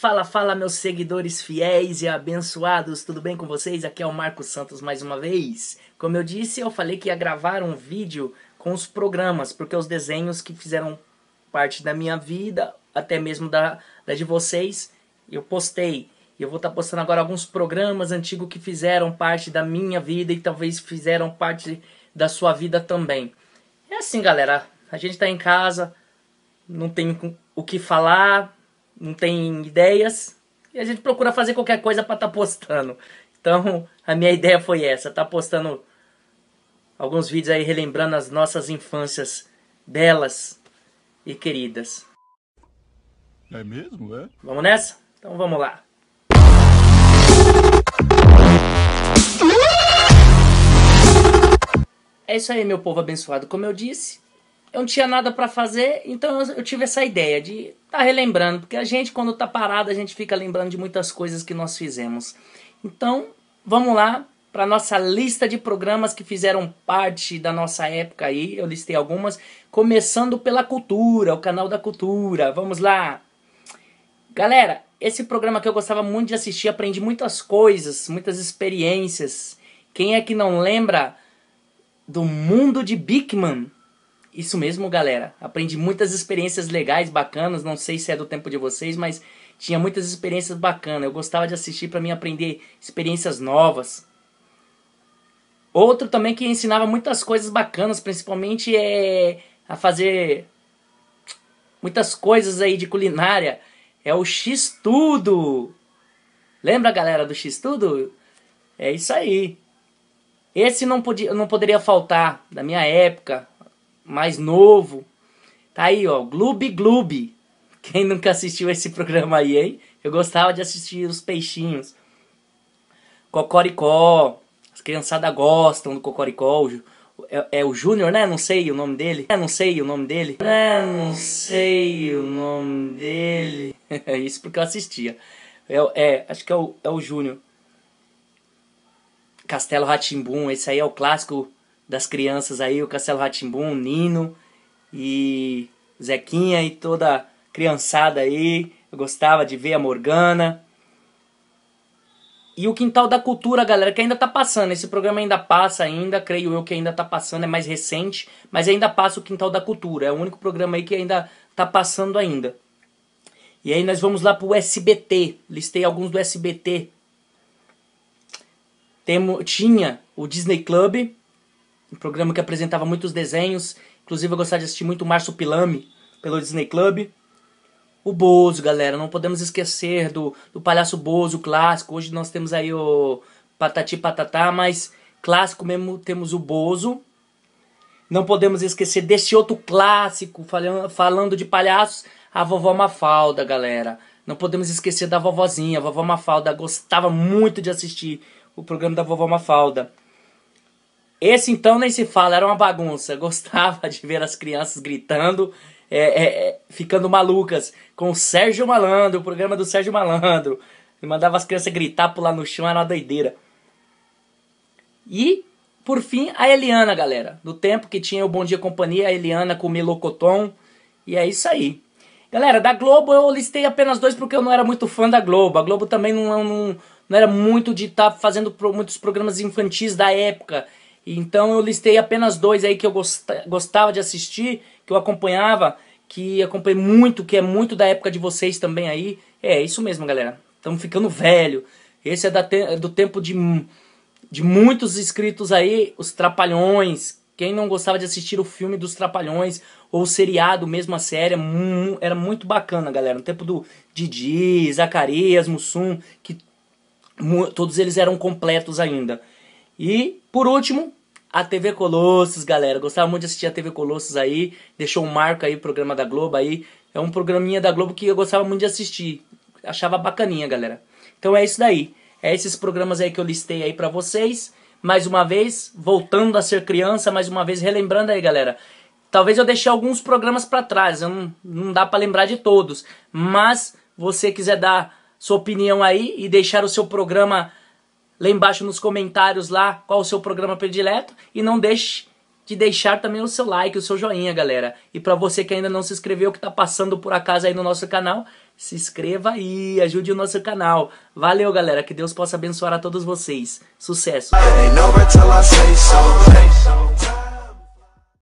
Fala, fala, meus seguidores fiéis e abençoados, tudo bem com vocês? Aqui é o Marcos Santos mais uma vez. Como eu disse, eu falei que ia gravar um vídeo com os programas, porque os desenhos que fizeram parte da minha vida, até mesmo da, da de vocês, eu postei. Eu vou estar tá postando agora alguns programas antigos que fizeram parte da minha vida e talvez fizeram parte da sua vida também. É assim, galera. A gente está em casa, não tem o que falar, não tem ideias e a gente procura fazer qualquer coisa para estar tá postando. Então, a minha ideia foi essa, tá postando alguns vídeos aí relembrando as nossas infâncias belas e queridas. É mesmo, é? Vamos nessa? Então vamos lá. É isso aí, meu povo abençoado. Como eu disse, eu não tinha nada para fazer, então eu, tive essa ideia de estar tá relembrando, porque a gente, quando está parado, a gente fica lembrando de muitas coisas que nós fizemos. Então, vamos lá para nossa lista de programas que fizeram parte da nossa época aí. Eu listei algumas, começando pela cultura, o canal da cultura. Vamos lá. Galera, esse programa que eu gostava muito de assistir, aprendi muitas coisas, muitas experiências. Quem é que não lembra do mundo de Man? Isso mesmo, galera. Aprendi muitas experiências legais, bacanas. Não sei se é do tempo de vocês, mas tinha muitas experiências bacanas. Eu gostava de assistir para mim aprender experiências novas. Outro também que ensinava muitas coisas bacanas, principalmente é a fazer muitas coisas aí de culinária. É o X Tudo. Lembra, galera, do X Tudo? É isso aí. Esse não podia, não poderia faltar da minha época, mais novo. Tá aí, ó, Gloob Gloob. Quem nunca assistiu esse programa aí, hein? Eu gostava de assistir os peixinhos. Cocoricó. As criançadas gostam do Cocoricó. É, é o Júnior, né? Não sei o nome dele. É, não sei o nome dele. É, não sei o nome dele. É isso porque eu assistia. É, é acho que é o, é o Júnior. Castelo Ratimbum, esse aí é o clássico das crianças aí, o Castelo Ratimbum, Nino e Zequinha e toda a criançada aí. Eu gostava de ver a Morgana. E o Quintal da Cultura, galera, que ainda tá passando. Esse programa ainda passa ainda, creio eu que ainda tá passando, é mais recente, mas ainda passa o Quintal da Cultura. É o único programa aí que ainda tá passando ainda. E aí nós vamos lá pro SBT. Listei alguns do SBT. Temo, tinha o Disney Club, um programa que apresentava muitos desenhos. Inclusive eu gostava de assistir muito o Márcio Pilame pelo Disney Club. O Bozo, galera, não podemos esquecer do, do Palhaço Bozo clássico. Hoje nós temos aí o Patati Patatá, mas clássico mesmo temos o Bozo. Não podemos esquecer desse outro clássico, falando, falando de palhaços, a vovó Mafalda, galera. Não podemos esquecer da vovozinha, a vovó Mafalda. Gostava muito de assistir o programa da vovó Mafalda. Esse então nem se fala, era uma bagunça. Gostava de ver as crianças gritando, é, é, é, ficando malucas com o Sérgio Malandro, o programa do Sérgio Malandro. Ele mandava as crianças gritar, pular no chão, era uma doideira. E, por fim, a Eliana, galera. No tempo que tinha o Bom Dia Companhia, a Eliana com o Melocoton. E é isso aí. Galera, da Globo eu listei apenas dois porque eu não era muito fã da Globo. A Globo também não, não, não era muito de estar tá fazendo pro, muitos programas infantis da época. Então eu listei apenas dois aí que eu gostava de assistir, que eu acompanhava, que acompanhei muito, que é muito da época de vocês também aí. É, é isso mesmo, galera. Estamos ficando velho. Esse é te do tempo de, de muitos inscritos aí, os Trapalhões. Quem não gostava de assistir o filme dos Trapalhões ou o seriado, mesmo a série, é era muito bacana, galera. No tempo do Didi, Zacarias, Mussum, que todos eles eram completos ainda. E, por último, a TV Colossos, galera. Gostava muito de assistir a TV Colossos aí. Deixou um marco aí, programa da Globo aí. É um programinha da Globo que eu gostava muito de assistir. Achava bacaninha, galera. Então é isso daí. É esses programas aí que eu listei aí pra vocês. Mais uma vez, voltando a ser criança, mais uma vez relembrando aí, galera. Talvez eu deixe alguns programas para trás, não, não dá para lembrar de todos. Mas você quiser dar sua opinião aí e deixar o seu programa Lê embaixo nos comentários lá qual o seu programa predileto e não deixe de deixar também o seu like, o seu joinha, galera. E para você que ainda não se inscreveu, que tá passando por acaso aí no nosso canal, se inscreva aí, ajude o nosso canal. Valeu, galera, que Deus possa abençoar a todos vocês. Sucesso!